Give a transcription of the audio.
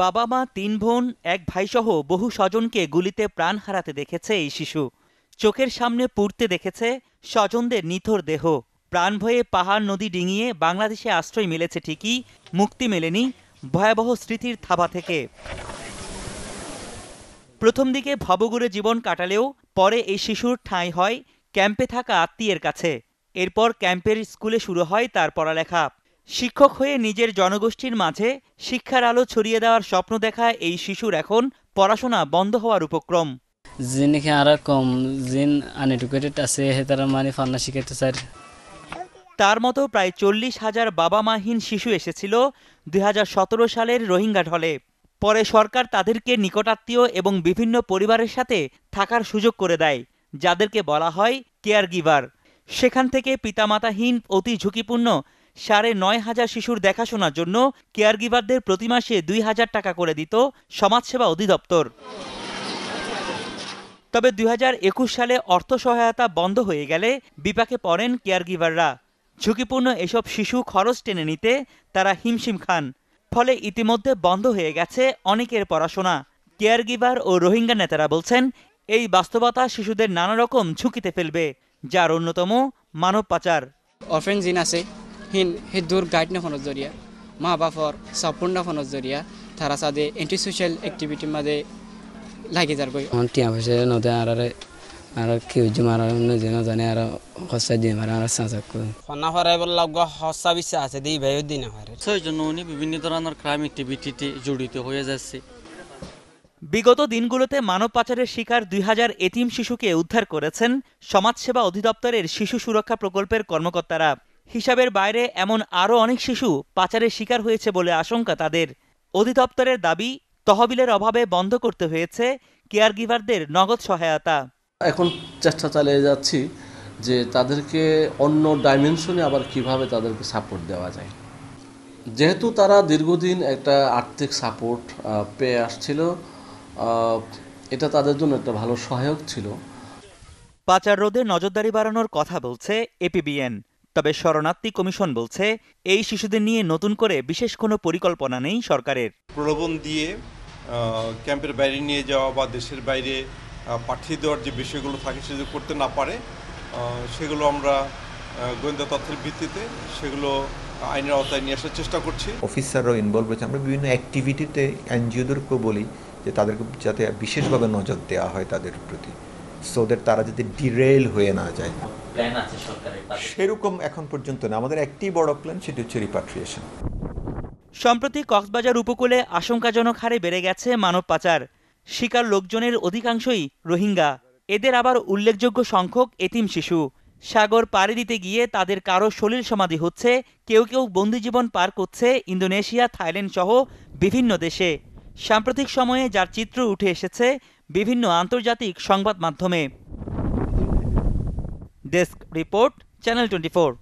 বাবা মা তিন বোন এক ভাইসহ বহু স্বজনকে গুলিতে প্রাণ হারাতে দেখেছে এই শিশু চোখের সামনে পুড়তে দেখেছে স্বজনদের নিথর দেহ প্রাণ ভয়ে পাহাড় নদী ডিঙিয়ে বাংলাদেশে আশ্রয় মিলেছে ঠিকই মুক্তি মেলেনি ভয়াবহ স্মৃতির থাবা থেকে প্রথম দিকে ভবগুড়ে জীবন কাটালেও পরে এই শিশুর ঠাঁই হয় ক্যাম্পে থাকা আত্মীয়ের কাছে এরপর ক্যাম্পের স্কুলে শুরু হয় তার পড়ালেখা শিক্ষক হয়ে নিজের জনগোষ্ঠীর মাঝে শিক্ষার আলো ছড়িয়ে দেওয়ার স্বপ্ন দেখা এই শিশুর এখন পড়াশোনা বন্ধ হওয়ার উপক্রম আনএডুকেটেড আছে তার মতো প্রায় চল্লিশ হাজার বাবা মাহীন শিশু এসেছিল দুই সালের রোহিঙ্গা ঢলে পরে সরকার তাদেরকে নিকটাত্মীয় এবং বিভিন্ন পরিবারের সাথে থাকার সুযোগ করে দেয় যাদেরকে বলা হয় কেয়ার গিভার সেখান থেকে পিতামাতাহীন অতি ঝুঁকিপূর্ণ সাড়ে নয় হাজার শিশুর দেখাশোনার জন্য কেয়ারগিভারদের প্রতি মাসে দুই হাজার টাকা করে দিত সমাজসেবা অধিদপ্তর তবে দুই সালে অর্থ সহায়তা বন্ধ হয়ে গেলে বিপাকে পড়েন কেয়ারগিভাররা ঝুঁকিপূর্ণ এসব শিশু খরচ টেনে নিতে তারা হিমশিম খান ফলে ইতিমধ্যে বন্ধ হয়ে গেছে অনেকের পড়াশোনা কেয়ারগিভার ও রোহিঙ্গা নেতারা বলছেন এই বাস্তবতা শিশুদের নানা রকম ঝুঁকিতে ফেলবে যার অন্যতম মানব পাচার অফেন্স আছে হিন হে দূর গাইড নফনত জরিয়া মা বাপর সাপোর্ট নফনত জরিয়া তারা সাদে এন্টি সোশ্যাল অ্যাক্টিভিটির মাঝে লাগি যার গই টিয়া পয়সা নদে আর আর কি হচ্ছে মারা নিজে না জানে আর হসা দিয়ে মারা আর সাঁচা কই ফনা ফরাই বল লগ হসা বিশ্বাস আছে দেই ভাই দিন হরে সেই জন্য উনি বিভিন্ন ধরনের ক্রাইম অ্যাক্টিভিটিতে জড়িত হয়ে যাচ্ছে বিগত দিনগুলোতে মানব পাচারের শিকার দুই হাজার এতিম শিশুকে উদ্ধার করেছেন সমাজসেবা অধিদপ্তরের শিশু সুরক্ষা প্রকল্পের কর্মকর্তারা হিসাবের বাইরে এমন আরও অনেক শিশু পাচারের শিকার হয়েছে বলে আশঙ্কা তাদের অধিদপ্তরের দাবি তহবিলের অভাবে বন্ধ করতে হয়েছে কেয়ার গিভারদের নগদ সহায়তা এখন চেষ্টা চালিয়ে যাচ্ছি যে তাদেরকে অন্য ডাইমেনশনে আবার কিভাবে তাদেরকে সাপোর্ট দেওয়া যায় যেহেতু তারা দীর্ঘদিন একটা আর্থিক সাপোর্ট পেয়ে আসছিল এটা তাদের জন্য একটা ভালো সহায়ক ছিল পাচার রোধে নজরদারি বাড়ানোর কথা বলছে এপিবিএন তবে শরণার্থী কমিশন বলছে এই শিশুদের নিয়ে নতুন করে বিশেষ কোনো পরিকল্পনা নেই সরকারের প্রলোভন দিয়ে ক্যাম্পের বাইরে নিয়ে যাওয়া বা দেশের বাইরে পাঠিয়ে দেওয়ার যে বিষয়গুলো থাকে সেগুলো করতে না পারে সেগুলো আমরা গোয়েন্দা তথ্যের ভিত্তিতে সেগুলো আইনের আওতায় নিয়ে আসার চেষ্টা করছি অফিসাররাও ইনভলভ হয়েছে আমরা বিভিন্ন অ্যাক্টিভিটিতে এনজিওদেরকেও বলি যে তাদেরকে যাতে বিশেষভাবে নজর দেওয়া হয় তাদের প্রতি সো দ্যাট তারা যাতে ডিরেল হয়ে না যায় সেরকম এখন পর্যন্ত না আমাদের একটি বড় প্ল্যান সেটি হচ্ছে রিপাট্রিয়েশন সম্প্রতি কক্সবাজার উপকূলে আশঙ্কাজনক হারে বেড়ে গেছে মানব পাচার শিকার লোকজনের অধিকাংশই রোহিঙ্গা এদের আবার উল্লেখযোগ্য সংখ্যক এতিম শিশু সাগর পাড়ি দিতে গিয়ে তাদের কারো সলিল সমাধি হচ্ছে কেউ কেউ বন্দিজীবন পার করছে ইন্দোনেশিয়া থাইল্যান্ড সহ বিভিন্ন দেশে সাম্প্রতিক সময়ে যার চিত্র উঠে এসেছে বিভিন্ন আন্তর্জাতিক সংবাদ মাধ্যমে Desk Report Channel 24.